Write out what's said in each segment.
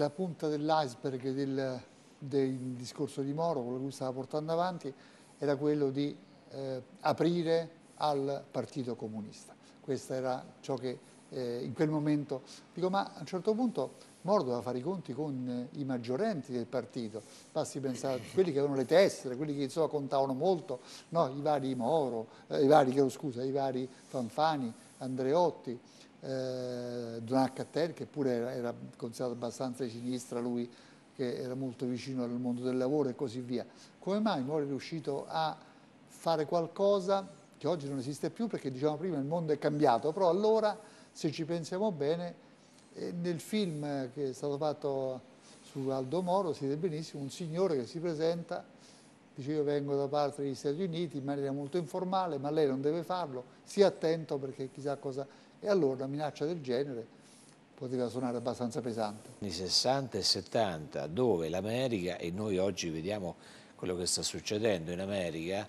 la punta dell'iceberg del, del, discorso di Moro, quello che lui stava portando avanti, era quello di eh, aprire al Partito Comunista. Questo era ciò che eh, in quel momento... Dico, ma a un certo punto Moro doveva fare i conti con eh, i maggiorenti del partito, basti pensare a quelli che avevano le tessere, quelli che insomma, contavano molto, no? i vari Moro, eh, i vari, scusa, i vari Fanfani, Andreotti, eh, Donat che pure era, era, considerato abbastanza di sinistra, lui che era molto vicino al mondo del lavoro e così via. Come mai Moro è riuscito a fare qualcosa che oggi non esiste più perché diciamo prima il mondo è cambiato, però allora se ci pensiamo bene eh, nel film che è stato fatto su Aldo Moro si vede benissimo un signore che si presenta dice io vengo da parte degli Stati Uniti in maniera molto informale ma lei non deve farlo, sia attento perché chissà cosa e allora una minaccia del genere poteva suonare abbastanza pesante. Anni 60 e 70, dove l'America, e noi oggi vediamo quello che sta succedendo in America,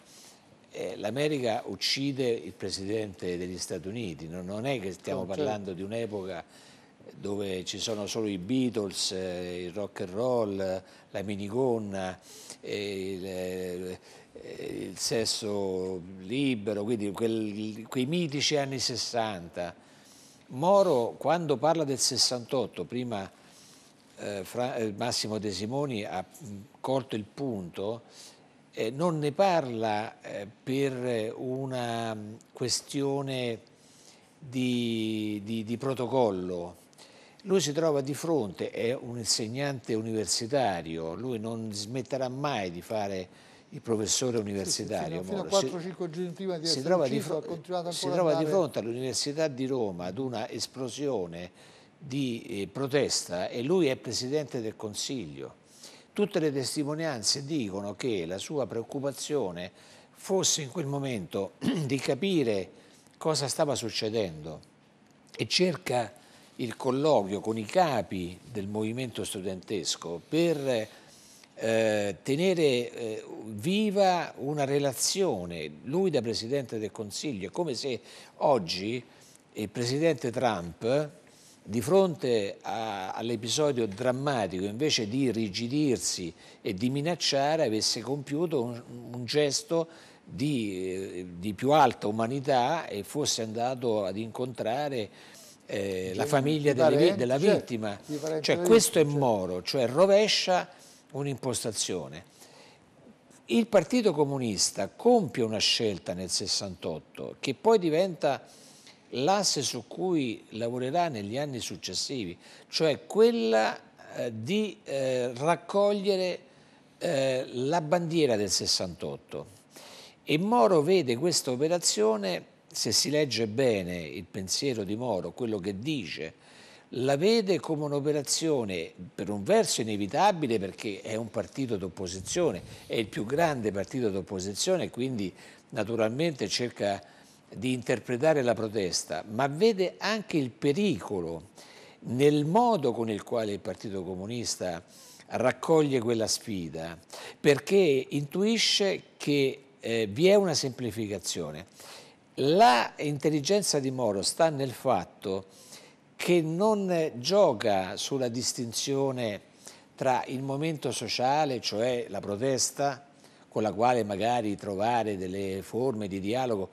eh, l'America uccide il presidente degli Stati Uniti, no? non è che stiamo oh, certo. parlando di un'epoca dove ci sono solo i Beatles, eh, il rock and roll, la minigonna, eh, eh eh, il sesso libero, quindi quel, quei mitici anni 60. Moro quando parla del 68, prima eh, Fra, eh, Massimo De Simoni ha mm, colto il punto, eh, non ne parla eh, per una mm, questione di, di, di protocollo. Lui si trova di fronte, è un insegnante universitario, lui non smetterà mai di fare il professore universitario sì, sì, sì, Moro, si, si, trova ucciso, di, si trova di fronte all'Università di Roma ad una esplosione di eh, protesta e lui è presidente del Consiglio. Tutte le testimonianze dicono che la sua preoccupazione fosse in quel momento di capire cosa stava succedendo e cerca il colloquio con i capi del movimento studentesco per eh, tenere eh, viva una relazione, lui da Presidente del Consiglio, è come se oggi il Presidente Trump di fronte all'episodio drammatico, invece di rigidirsi e di minacciare, avesse compiuto un, un gesto di, eh, di, più alta umanità e fosse andato ad incontrare eh, la famiglia parenti, delle, della certo, vittima. Cioè, questo è certo. Moro, cioè rovescia un'impostazione. Il Partito Comunista compie una scelta nel 68 che poi diventa l'asse su cui lavorerà negli anni successivi, cioè quella eh, di eh, raccogliere eh, la bandiera del 68. E Moro vede questa operazione, se si legge bene il pensiero di Moro, quello che dice la vede come un'operazione per un verso inevitabile perché è un partito d'opposizione, è il più grande partito d'opposizione, quindi naturalmente cerca di interpretare la protesta, ma vede anche il pericolo nel modo con il quale il Partito Comunista raccoglie quella sfida, perché intuisce che eh, vi è una semplificazione. La intelligenza di Moro sta nel fatto che non gioca sulla distinzione tra il momento sociale, cioè la protesta, con la quale magari trovare delle forme di dialogo,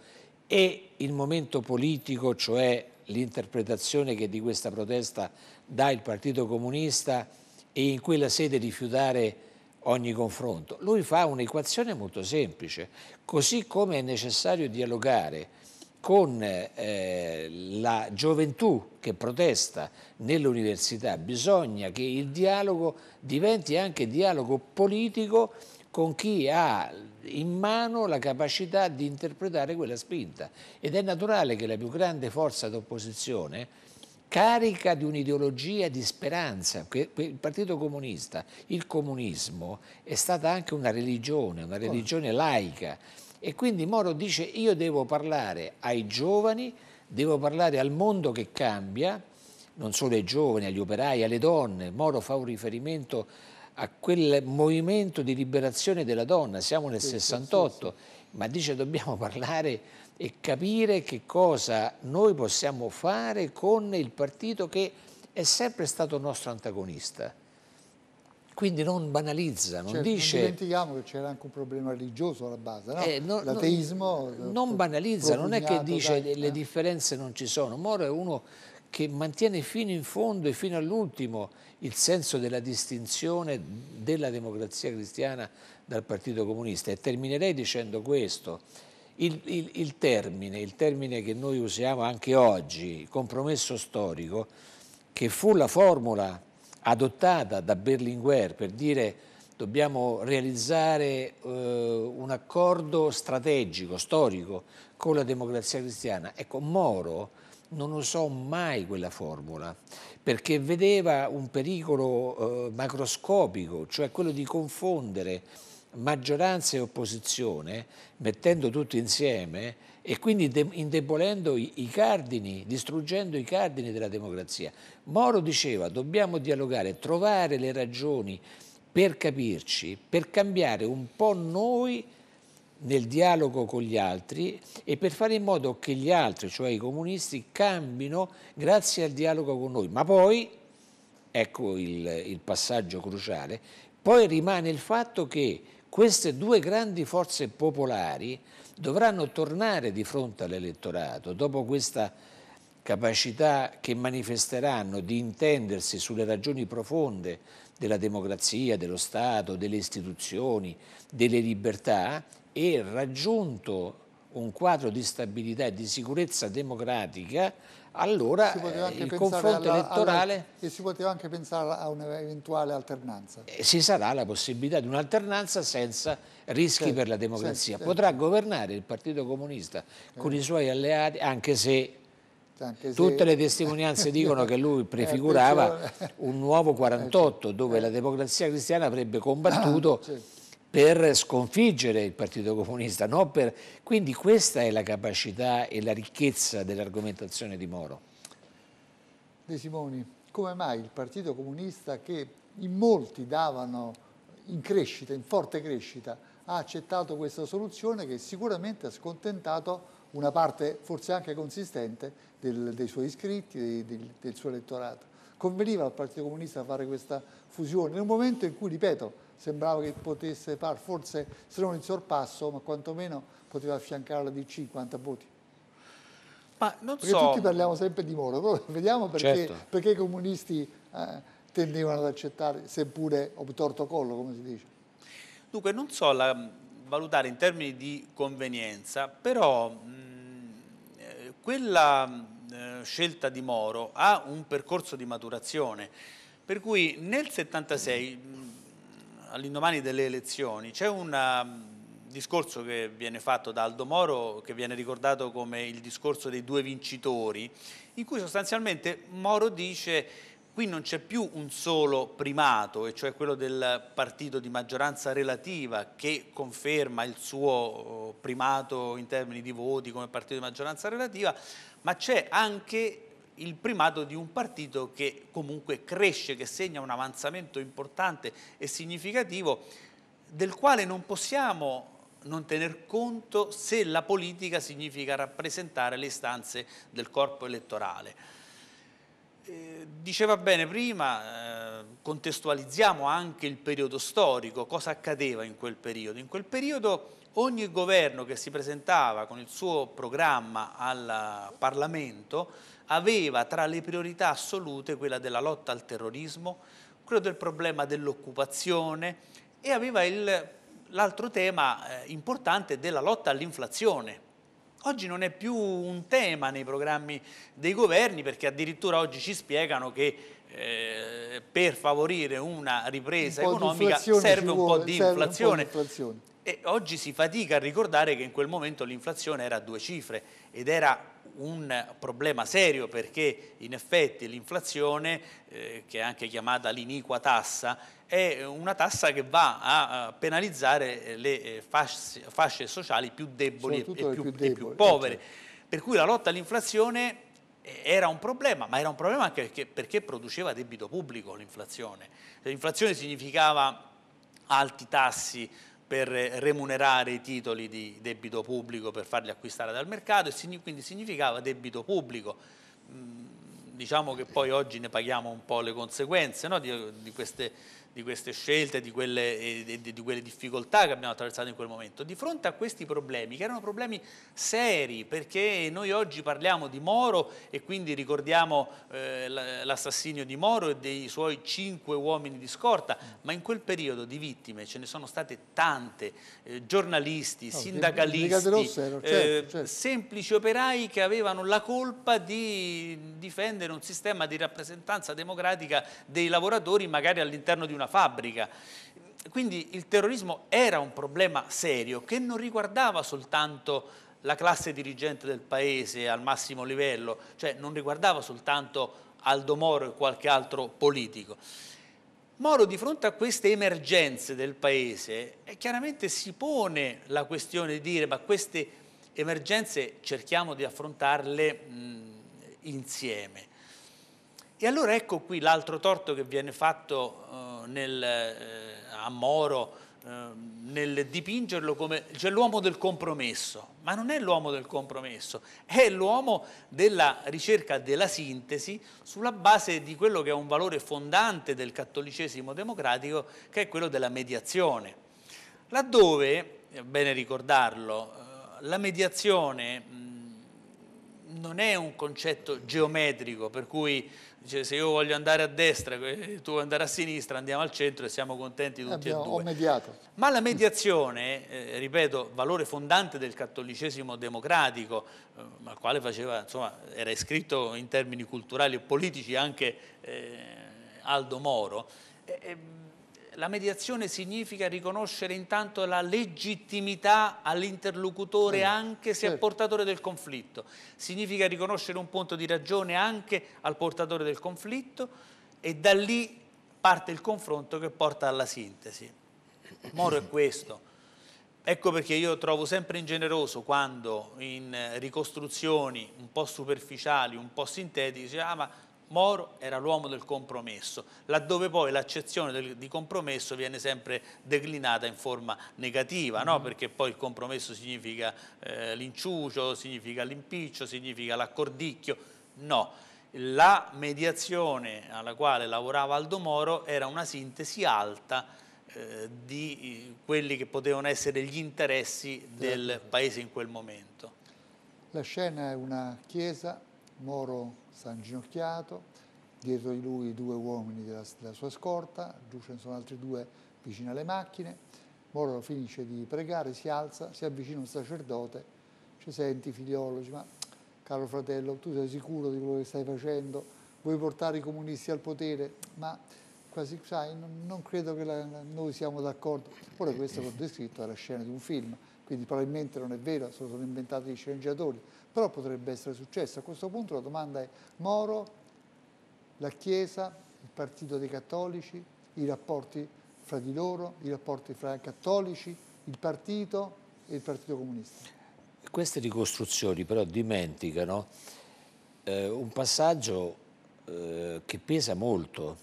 e il momento politico, cioè l'interpretazione che di questa protesta dà il Partito Comunista e in quella sede rifiutare ogni confronto. Lui fa un'equazione molto semplice, così come è necessario dialogare con eh, la gioventù che protesta nell'università, bisogna che il dialogo diventi anche dialogo politico con chi ha in mano la capacità di interpretare quella spinta. Ed è naturale che la più grande forza d'opposizione, carica di un'ideologia di speranza, il Partito Comunista, il comunismo è stata anche una religione, una religione laica e quindi Moro dice io devo parlare ai giovani, devo parlare al mondo che cambia, non solo ai giovani, agli operai, alle donne. Moro fa un riferimento a quel movimento di liberazione della donna, siamo nel sì, 68, sì, sì. ma dice dobbiamo parlare e capire che cosa noi possiamo fare con il partito che è sempre stato nostro antagonista quindi non banalizza, non certo, dice... Non dimentichiamo che c'era anche un problema religioso alla base, no? eh, no, l'ateismo... Eh, non banalizza, non è che dice dai, le eh? differenze non ci sono, Moro è uno che mantiene fino in fondo e fino all'ultimo il senso della distinzione della democrazia cristiana dal Partito Comunista. E terminerei dicendo questo, il, il, il termine, il termine che noi usiamo anche oggi, compromesso storico, che fu la formula adottata da Berlinguer per dire dobbiamo realizzare eh, un accordo strategico, storico, con la democrazia cristiana. Ecco, Moro non usò mai quella formula, perché vedeva un pericolo eh, macroscopico, cioè quello di confondere maggioranza e opposizione, mettendo tutti insieme e quindi indebolendo i cardini, distruggendo i cardini della democrazia. Moro diceva dobbiamo dialogare, trovare le ragioni per capirci, per cambiare un po' noi nel dialogo con gli altri e per fare in modo che gli altri, cioè i comunisti, cambino grazie al dialogo con noi. Ma poi, ecco il, il passaggio cruciale, poi rimane il fatto che queste due grandi forze popolari dovranno tornare di fronte all'elettorato dopo questa capacità che manifesteranno di intendersi sulle ragioni profonde della democrazia, dello Stato, delle istituzioni, delle libertà e raggiunto un quadro di stabilità e di sicurezza democratica allora eh, il confronto alla, elettorale... Alla, e si poteva anche pensare a un'eventuale alternanza. Eh, ci sarà la possibilità di un'alternanza senza rischi certo, per la democrazia. Certo, Potrà governare il Partito Comunista con i eh. suoi alleati, anche se anche se... Tutte le testimonianze dicono che lui eh, prefigurava un nuovo 48 eh, dove la democrazia cristiana avrebbe combattuto ah, certo per sconfiggere il Partito Comunista. No? Per... Quindi questa è la capacità e la ricchezza dell'argomentazione di Moro. De Simoni, come mai il Partito Comunista che in molti davano in crescita, in forte crescita, ha accettato questa soluzione che sicuramente ha scontentato una parte forse anche consistente del, dei suoi iscritti, dei, del, del suo elettorato. Conveniva al Partito Comunista fare questa fusione in un momento in cui, ripeto, sembrava che potesse far, forse se non il sorpasso, ma quantomeno poteva affiancare la di 50 voti. Ma non perché so. tutti parliamo sempre di Moro, Però vediamo perché, certo. perché i comunisti eh, tendevano ad accettare, seppure obtorto collo, come si dice. Dunque, non so la, valutare in termini di convenienza, però mh, mm, eh, quella mh, eh, scelta di Moro ha un percorso di maturazione, per cui nel 76 all'indomani delle elezioni, c'è un um, discorso che viene fatto da Aldo Moro, che viene ricordato come il discorso dei due vincitori, in cui sostanzialmente Moro dice qui non c'è più un solo primato, e cioè quello del partito di maggioranza relativa che conferma il suo oh, primato in termini di voti come partito di maggioranza relativa, ma c'è anche il primato di un partito che comunque cresce, che segna un avanzamento importante e significativo, del quale non possiamo non tener conto se la politica significa rappresentare le istanze del corpo elettorale. Eh, diceva bene prima, eh, contestualizziamo anche il periodo storico, cosa accadeva in quel periodo? In quel periodo ogni governo che si presentava con il suo programma al Parlamento aveva tra le priorità assolute quella della lotta al terrorismo, quello del problema dell'occupazione e aveva l'altro tema eh, importante della lotta all'inflazione. Oggi non è più un tema nei programmi dei governi perché addirittura oggi ci spiegano che eh, per favorire una ripresa un economica serve, vuole, un, po serve un po' di inflazione. E oggi si fatica a ricordare che in quel momento l'inflazione era a due cifre ed era un problema serio perché in effetti l'inflazione, eh, che è anche chiamata l'iniqua tassa, è una tassa che va a penalizzare eh, le eh, fasce, fasce sociali più deboli e più, più deboli, e eh, più, povere. Certo. Per cui la lotta all'inflazione era un problema, ma era un problema anche perché, perché produceva debito pubblico l'inflazione. L'inflazione significava alti tassi per remunerare i titoli di debito pubblico per farli acquistare dal mercato e quindi significava debito pubblico. Mm, diciamo che poi oggi ne paghiamo un po' le conseguenze no? di, di, queste di queste scelte, di quelle, eh, di, di quelle difficoltà che abbiamo attraversato in quel momento. Di fronte a questi problemi, che erano problemi seri, perché noi oggi parliamo di Moro e quindi ricordiamo eh, l'assassinio di Moro e dei suoi cinque uomini di scorta, ma in quel periodo di vittime ce ne sono state tante, eh, giornalisti, no, sindacalisti, rosse, eh, certo, certo. semplici operai che avevano la colpa di difendere un sistema di rappresentanza democratica dei lavoratori magari all'interno di una fabbrica. Quindi il terrorismo era un problema serio che non riguardava soltanto la classe dirigente del paese al massimo livello, cioè non riguardava soltanto Aldo Moro e qualche altro politico. Moro di fronte a queste emergenze del paese eh, chiaramente si pone la questione di dire ma queste emergenze cerchiamo di affrontarle mh, mm, insieme. E allora ecco qui l'altro torto che viene fatto eh, nel, eh, a Moro eh, nel dipingerlo come cioè l'uomo del compromesso, ma non è l'uomo del compromesso, è l'uomo della ricerca della sintesi sulla base di quello che è un valore fondante del cattolicesimo democratico, che è quello della mediazione. Laddove, è bene ricordarlo, eh, la mediazione non è un concetto geometrico, per cui cioè, se io voglio andare a destra e eh, tu andare a sinistra, andiamo al centro e siamo contenti tutti Abbiamo, e due. Ho mediato. Ma la mediazione, eh, ripeto, valore fondante del cattolicesimo democratico, eh, al quale faceva, insomma, era iscritto in termini culturali e politici anche eh, Aldo Moro, eh, eh, la mediazione significa riconoscere intanto la legittimità all'interlocutore sì, anche se certo. è portatore del conflitto, significa riconoscere un punto di ragione anche al portatore del conflitto e da lì parte il confronto che porta alla sintesi. Moro è questo. Ecco perché io trovo sempre ingeneroso quando in ricostruzioni un po' superficiali, un po' sintetiche, dice ah ma Moro era l'uomo del compromesso, laddove poi l'accezione di compromesso viene sempre declinata in forma negativa, no? Mm-hmm. perché poi il compromesso significa eh, l'inciucio, significa l'impiccio, significa l'accordicchio, no. La mediazione alla quale lavorava Aldo Moro era una sintesi alta eh, di eh, quelli che potevano essere gli interessi del certo. paese in quel momento. La scena è una chiesa, Moro sta inginocchiato, dietro di lui due uomini della, della sua scorta, giù ce ne sono altri due vicino alle macchine, Moro finisce di pregare, si alza, si avvicina un sacerdote, ci senti figliolo, dice, ma caro fratello, tu sei sicuro di quello che stai facendo, vuoi portare i comunisti al potere, ma quasi, sai, non, non credo che la, noi siamo d'accordo. Ora questo che ho descritto è la scena di un film, quindi probabilmente non è vero, se lo sono inventati gli sceneggiatori, però potrebbe essere successo. A questo punto la domanda è Moro, la Chiesa, il Partito dei Cattolici, i rapporti fra di loro, i rapporti fra i cattolici, il partito e il Partito Comunista. Queste ricostruzioni però dimenticano eh, un passaggio eh, che pesa molto,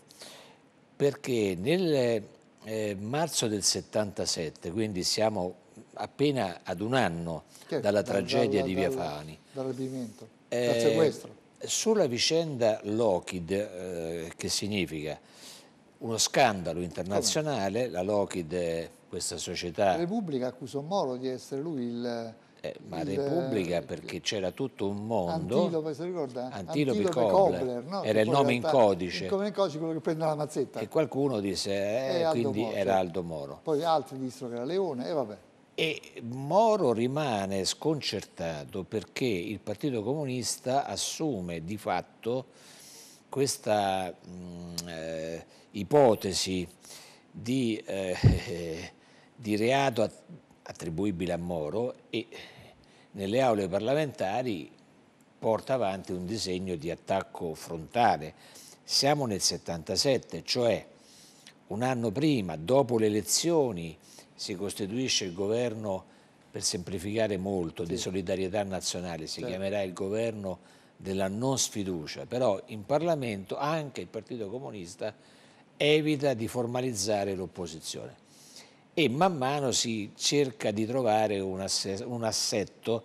perché nel eh, marzo del 77, quindi siamo appena ad un anno che, dalla da, tragedia dalla, di Via Fani. Dall'rapimento, eh, dal sequestro. Sulla vicenda Lockheed, eh, che significa uno scandalo internazionale, Come? la Lockheed, questa società... La Repubblica accusò Moro di essere lui il... Eh, ma il, Repubblica eh, perché c'era tutto un mondo Antilope, si ricorda? Antilope, Antilope Cobler, Cobler no? era il nome in codice il nome in codice quello che prende la mazzetta e qualcuno disse eh, quindi Moro, era cioè. Aldo Moro poi altri dissero che era Leone e vabbè e Moro rimane sconcertato perché il Partito Comunista assume di fatto questa mh, mm, eh, ipotesi di, eh, di, reato attribuibile a Moro e nelle aule parlamentari porta avanti un disegno di attacco frontale. Siamo nel 77, cioè un anno prima, dopo le elezioni, si costituisce il governo, per semplificare molto, sì. di solidarietà nazionale, si sì. Certo. chiamerà il governo della non sfiducia, però in Parlamento anche il Partito Comunista evita di formalizzare l'opposizione e man mano si cerca di trovare un, asse un assetto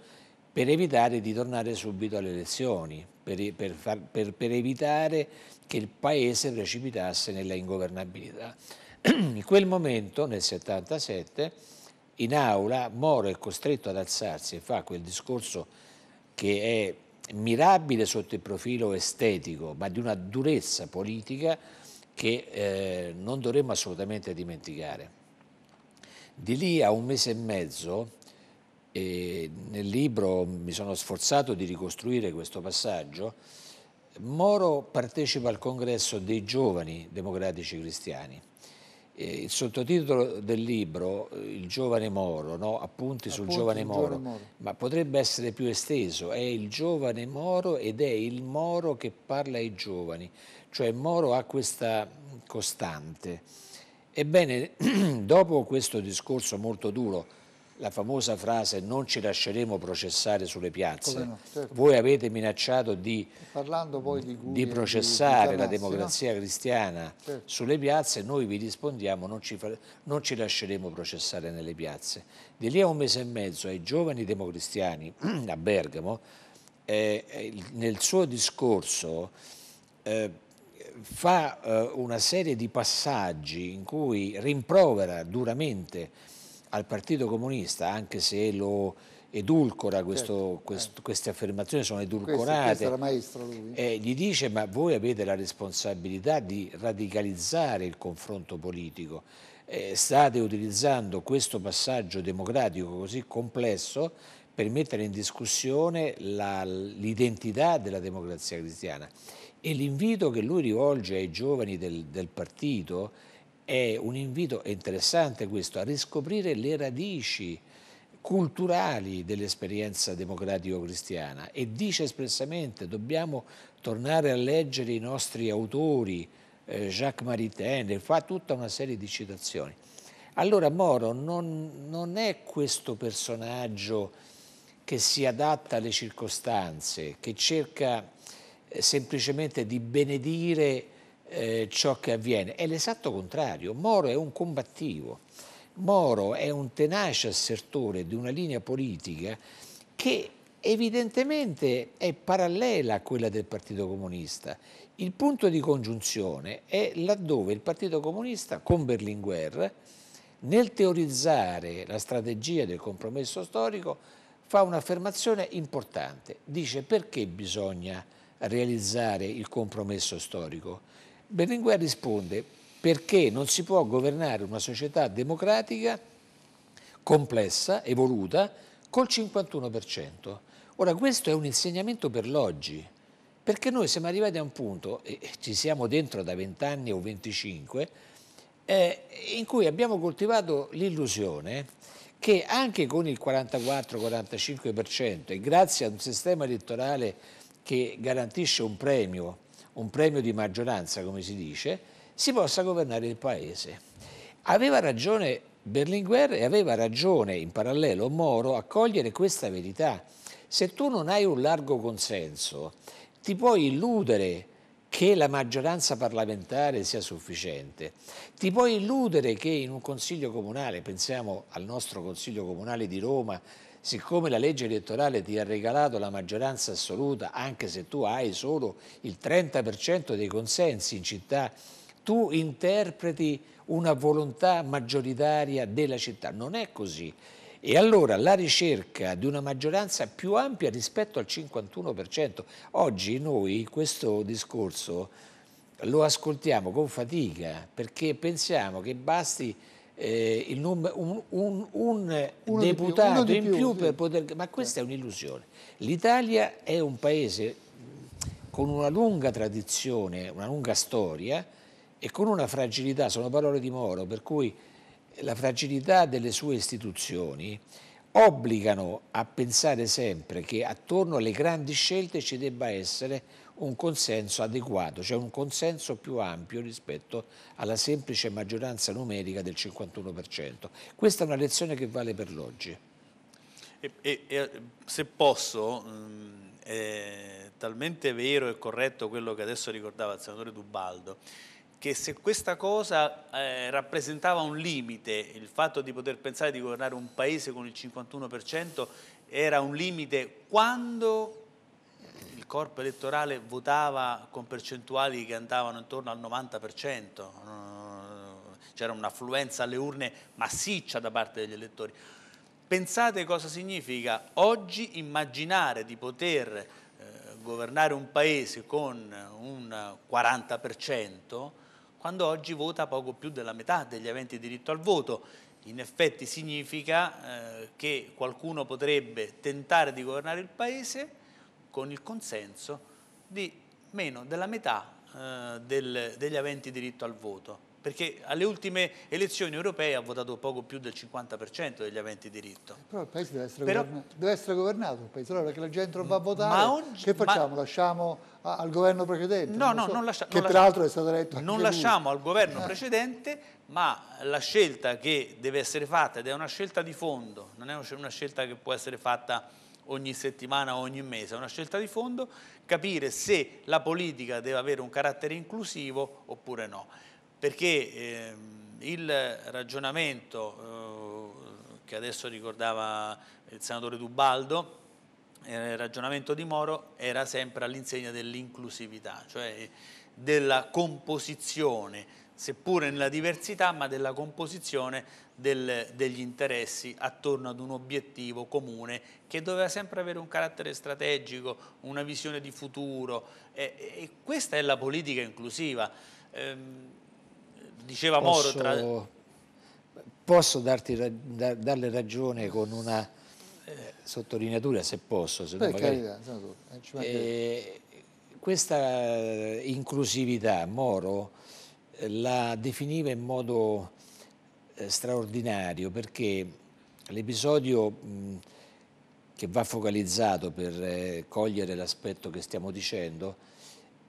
per evitare di tornare subito alle elezioni, per, per, far, per, per evitare che il Paese precipitasse nella ingovernabilità. In quel momento, nel 77, in aula Moro è costretto ad alzarsi e fa quel discorso che è mirabile sotto il profilo estetico, ma di una durezza politica che eh, non dovremmo assolutamente dimenticare. Di lì a un mese e mezzo, e eh, nel libro mi sono sforzato di ricostruire questo passaggio, Moro partecipa al congresso dei giovani democratici cristiani eh, il sottotitolo del libro, eh, Il giovane Moro, no? appunti sul giovane, Moro, giovane Moro, ma potrebbe essere più esteso, è il giovane Moro ed è il Moro che parla ai giovani, cioè Moro ha questa costante. Ebbene, dopo questo discorso molto duro, la famosa frase non ci lasceremo processare sulle piazze. No, certo. Voi avete minacciato di, di, Guglia, di processare di, la democrazia cristiana certo. sulle piazze, noi vi rispondiamo non ci, non ci, lasceremo processare nelle piazze. Di lì a un mese e mezzo ai giovani democristiani a Bergamo, eh, eh nel suo discorso eh, fa eh, una serie di passaggi in cui rimprovera duramente al Partito Comunista, anche se lo edulcora certo, questo, certo, quest, eh. queste affermazioni sono edulcorate questo, questo eh, gli dice ma voi avete la responsabilità di radicalizzare il confronto politico eh, state utilizzando questo passaggio democratico così complesso per mettere in discussione l'identità della democrazia cristiana e l'invito che lui rivolge ai giovani del, del partito è un invito interessante questo a riscoprire le radici culturali dell'esperienza democratico-cristiana e dice espressamente dobbiamo tornare a leggere i nostri autori, eh, Jacques Maritain, e fa tutta una serie di citazioni. Allora Moro non, non è questo personaggio che si adatta alle circostanze, che cerca eh, semplicemente di benedire eh, ciò che avviene. È l'esatto contrario, Moro è un combattivo, Moro è un tenace assertore di una linea politica che evidentemente è parallela a quella del Partito Comunista. Il punto di congiunzione è laddove il Partito Comunista con Berlinguer nel teorizzare la strategia del compromesso storico fa un'affermazione importante, dice perché bisogna realizzare il compromesso storico. Berlinguer risponde perché non si può governare una società democratica complessa, evoluta, col 51%. Ora questo è un insegnamento per l'oggi, perché noi siamo arrivati a un punto, e ci siamo dentro da 20 anni o 25, eh, in cui abbiamo coltivato l'illusione che anche con il 44-45% e grazie a un sistema elettorale che garantisce un premio un premio di maggioranza, come si dice, si possa governare il Paese. Aveva ragione Berlinguer e aveva ragione in parallelo Moro a cogliere questa verità. Se tu non hai un largo consenso, ti puoi illudere che la maggioranza parlamentare sia sufficiente. Ti puoi illudere che in un consiglio comunale, pensiamo al nostro consiglio comunale di Roma, siccome la legge elettorale ti ha regalato la maggioranza assoluta, anche se tu hai solo il 30% dei consensi in città, tu interpreti una volontà maggioritaria della città. Non è così. E allora la ricerca di una maggioranza più ampia rispetto al 51%. Oggi noi questo discorso lo ascoltiamo con fatica perché pensiamo che basti eh, num, un, un, un deputato più, in più, più sì. per poter... Ma questa è un'illusione. L'Italia è un paese con una lunga tradizione, una lunga storia e con una fragilità, sono parole di Moro, per cui la fragilità delle sue istituzioni obbligano a pensare sempre che attorno alle grandi scelte ci debba essere un consenso adeguato, cioè un consenso più ampio rispetto alla semplice maggioranza numerica del 51%. Questa è una lezione che vale per l'oggi. E, e, e, se posso, mm, è talmente vero e corretto quello che adesso ricordava il senatore Dubaldo, che se questa cosa eh, rappresentava un limite, il fatto di poter pensare di governare un paese con il 51% era un limite quando corpo elettorale votava con percentuali che andavano intorno al 90%, c'era un'affluenza alle urne massiccia da parte degli elettori. Pensate cosa significa oggi immaginare di poter eh, governare un paese con un 40% quando oggi vota poco più della metà degli aventi diritto al voto. In effetti significa eh, che qualcuno potrebbe tentare di governare il paese con il consenso di meno della metà eh, del, degli aventi diritto al voto perché alle ultime elezioni europee ha votato poco più del 50% degli aventi diritto. Però il paese deve essere, Però, governato, deve essere governato, il paese, allora che la gente non va a votare, ma oggi, che facciamo? Ma, lasciamo a, al governo precedente? No, non no, so, non lasciamo. Che peraltro è stato eletto Non lasciamo lui. al governo eh. precedente, ma la scelta che deve essere fatta, ed è una scelta di fondo, non è una scelta che può essere fatta ogni settimana ogni mese, è una scelta di fondo, capire se la politica deve avere un carattere inclusivo oppure no, perché eh, il ragionamento eh, che adesso ricordava il senatore Dubaldo, eh, il ragionamento di Moro era sempre all'insegna dell'inclusività, cioè della composizione seppure nella diversità, ma della composizione del, degli interessi attorno ad un obiettivo comune che doveva sempre avere un carattere strategico, una visione di futuro e, e questa è la politica inclusiva. Ehm, diceva Moro... Tra... Posso darti, da, darle ragione con una eh, sottolineatura se posso. Se per magari... carità, eh, eh, questa inclusività Moro la definiva in modo eh, straordinario perché l'episodio che va focalizzato per eh, cogliere l'aspetto che stiamo dicendo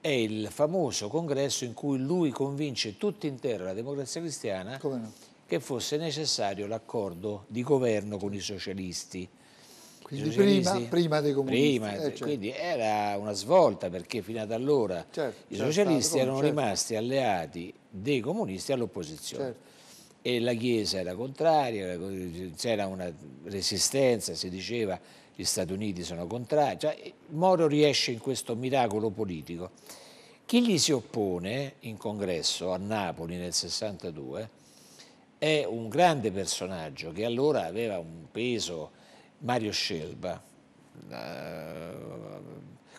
è il famoso congresso in cui lui convince tutta intera la democrazia cristiana no? che fosse necessario l'accordo di governo con i socialisti quindi prima, prima, dei comunisti. Prima, eh, eh, certo. Quindi era una svolta perché fino ad allora certo, certo i socialisti stato, erano certo. rimasti alleati dei comunisti all'opposizione. Certo. E la Chiesa era contraria, c'era una resistenza, si diceva gli Stati Uniti sono contrari. Cioè, Moro riesce in questo miracolo politico. Chi gli si oppone in congresso a Napoli nel 62 è un grande personaggio che allora aveva un peso Mario Scelba, eh,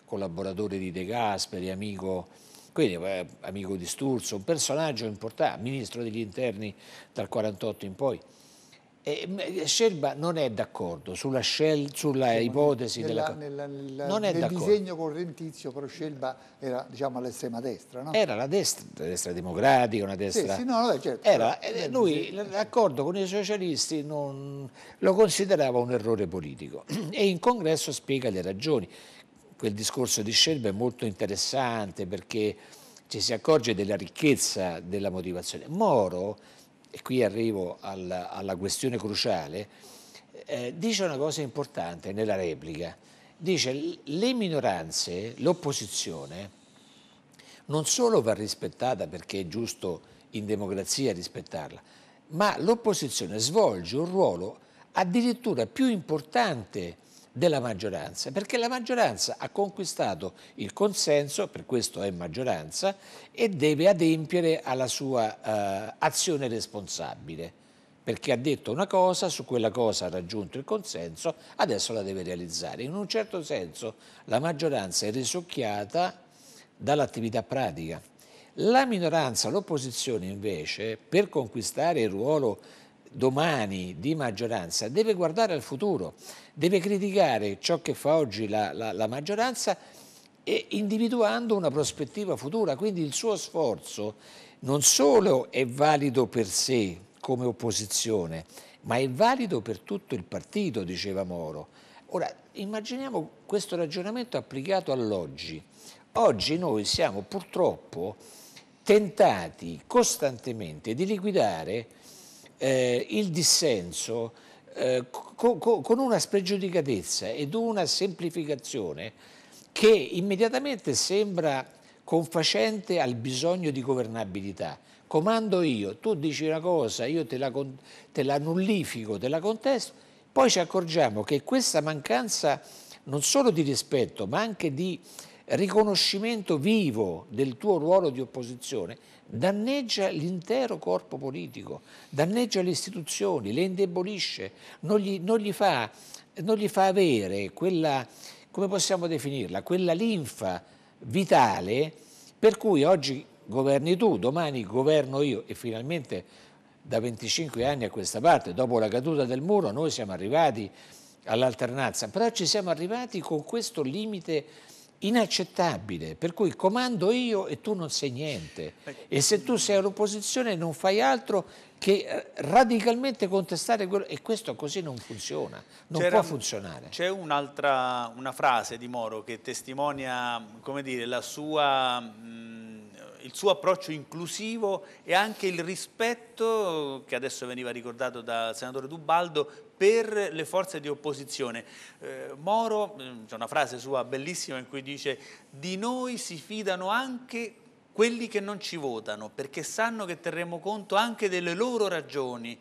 collaboratore di De Gasperi, amico, quindi, eh, amico di Sturzo, un personaggio importante, ministro degli interni dal 1948 in poi. E mm, eh, Scelba non è d'accordo sulla, scel- sulla sì, ipotesi nella, della... Nella, nella, non è nel disegno correntizio però Scelba era diciamo, all'estrema destra, no? Era la destra, la destra democratica, una destra... Sì, sì, no, certo, era, eh, lui l'accordo con i socialisti non, lo considerava un errore politico e in congresso spiega le ragioni. Quel discorso di Scelba è molto interessante perché ci si accorge della ricchezza della motivazione. Moro e qui arrivo alla, alla questione cruciale, eh, dice una cosa importante nella replica, dice le minoranze, l'opposizione, non solo va rispettata perché è giusto in democrazia rispettarla, ma l'opposizione svolge un ruolo addirittura più importante della maggioranza, perché la maggioranza ha conquistato il consenso, per questo è maggioranza, e deve adempiere alla sua eh, azione responsabile, perché ha detto una cosa, su quella cosa ha raggiunto il consenso, adesso la deve realizzare. In un certo senso la maggioranza è risucchiata dall'attività pratica. La minoranza, l'opposizione invece, per conquistare il ruolo domani di maggioranza deve guardare al futuro, deve criticare ciò che fa oggi la, la, la maggioranza e individuando una prospettiva futura, quindi il suo sforzo non solo è valido per sé come opposizione, ma è valido per tutto il partito, diceva Moro. Ora, immaginiamo questo ragionamento applicato all'oggi. Oggi noi siamo purtroppo tentati costantemente di liquidare eh, il dissenso eh, co co con una spregiudicatezza ed una semplificazione che immediatamente sembra confacente al bisogno di governabilità. Comando io, tu dici una cosa, io te la, te la nullifico, te la contesto, poi ci accorgiamo che questa mancanza non solo di rispetto ma anche di riconoscimento vivo del tuo ruolo di opposizione danneggia l'intero corpo politico, danneggia le istituzioni, le indebolisce, non gli, non gli, fa, non gli fa, avere quella, come possiamo definirla, quella linfa vitale per cui oggi governi tu, domani governo io e finalmente da 25 anni a questa parte, dopo la caduta del muro, noi siamo arrivati all'alternanza, però ci siamo arrivati con questo limite inaccettabile, per cui comando io e tu non sei niente. E se tu sei all'opposizione non fai altro che eh, radicalmente contestare quello e questo così non funziona, non può funzionare. C'è un'altra una frase di Moro che testimonia, dire, sua, mh, mm, il suo approccio inclusivo e anche il rispetto che adesso veniva ricordato dal senatore Dubaldo per le forze di opposizione. Eh, Moro, mm, c'è una frase sua bellissima in cui dice di noi si fidano anche quelli che non ci votano perché sanno che terremo conto anche delle loro ragioni.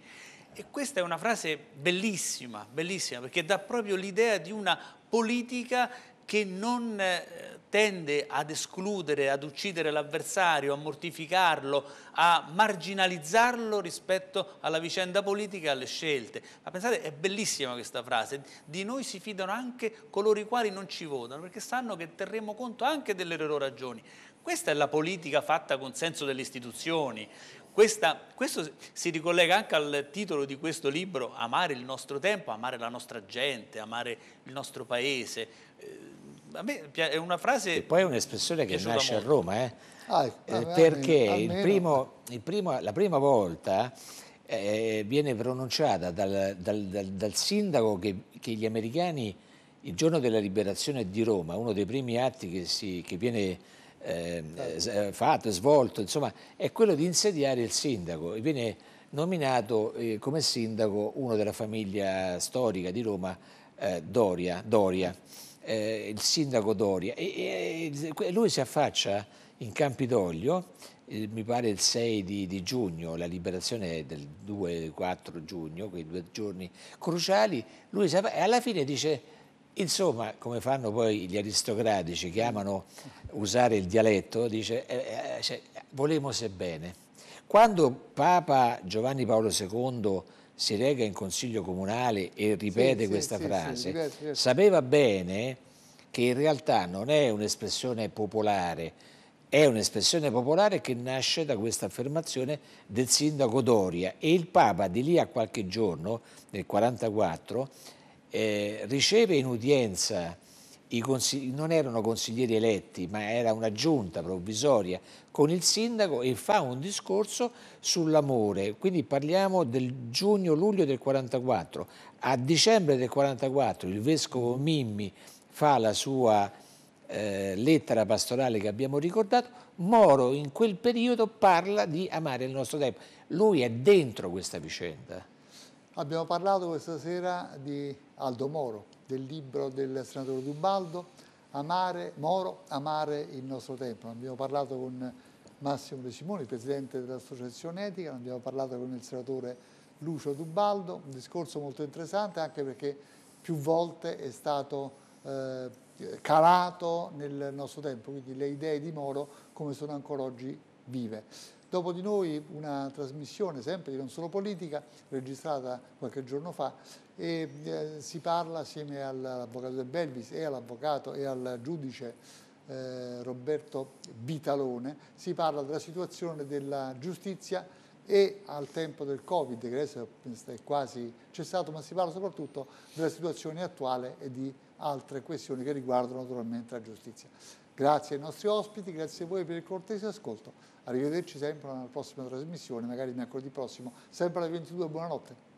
E questa è una frase bellissima, bellissima, perché dà proprio l'idea di una politica che non... Eh, tende ad escludere, ad uccidere l'avversario, a mortificarlo, a marginalizzarlo rispetto alla vicenda politica e alle scelte. Ma pensate, è bellissima questa frase, di noi si fidano anche coloro i quali non ci votano, perché sanno che terremo conto anche delle loro ragioni. Questa è la politica fatta con senso delle istituzioni, questa, questo si ricollega anche al titolo di questo libro, Amare il nostro tempo, amare la nostra gente, amare il nostro paese. Eh, a me è una frase... E poi è un'espressione che nasce molto. a Roma, eh? Ah, eh, perché almeno, il primo, il primo, la prima volta eh, viene pronunciata dal, dal, dal, dal sindaco che, che, gli americani, il giorno della liberazione di Roma, uno dei primi atti che, si, che viene ehm, eh, fatto, svolto, insomma, è quello di insediare il sindaco e viene nominato eh, come sindaco uno della famiglia storica di Roma, eh, Doria. Doria eh, il sindaco Doria e, e, lui si affaccia in Campidoglio, eh, mi pare il 6 di, di, giugno, la liberazione è del 2-4 giugno, quei due giorni cruciali, lui si affaccia, e alla fine dice Insomma, come fanno poi gli aristocratici che amano usare il dialetto, dice, eh, eh, cioè, volemo sebbene. Quando Papa Giovanni Paolo II si reca in consiglio comunale e ripete sì, questa sì, frase, diverso, diverso. sapeva bene che in realtà non è un'espressione popolare, è un'espressione popolare che nasce da questa affermazione del sindaco Doria e il Papa di lì a qualche giorno, nel 1944, eh, riceve in udienza non erano consiglieri eletti, ma era una giunta provvisoria con il sindaco e fa un discorso sull'amore. Quindi parliamo del giugno-luglio del 44. A dicembre del 44 il vescovo Mimmi fa la sua eh, lettera pastorale che abbiamo ricordato, Moro in quel periodo parla di amare il nostro tempo. Lui è dentro questa vicenda. Abbiamo parlato questa sera di Aldo Moro, del libro del senatore Dubaldo, Amare Moro, Amare il nostro tempo. abbiamo parlato con Massimo De Simoni, presidente dell'associazione etica, abbiamo parlato con il senatore Lucio Dubaldo, un discorso molto interessante anche perché più volte è stato eh, calato nel nostro tempo, quindi le idee di Moro come sono ancora oggi vive. Dopo di noi una trasmissione sempre di Non Solo Politica, registrata qualche giorno fa, e eh, si parla assieme all'avvocato del Belvis e all'avvocato e al giudice eh, Roberto Vitalone, si parla della situazione della giustizia e al tempo del Covid, che adesso è quasi cessato, ma si parla soprattutto della situazione attuale e di altre questioni che riguardano naturalmente la giustizia. Grazie ai nostri ospiti, grazie a voi per il cortese ascolto. Arrivederci sempre alla prossima trasmissione, magari mercoledì prossimo, sempre alle 22. Buonanotte.